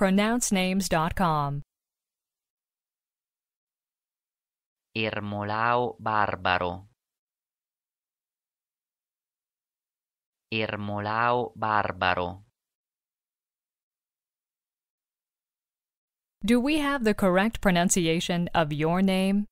pronouncenames.com. Ermolao Barbaro. Ermolao Barbaro. Do we have the correct pronunciation of your name?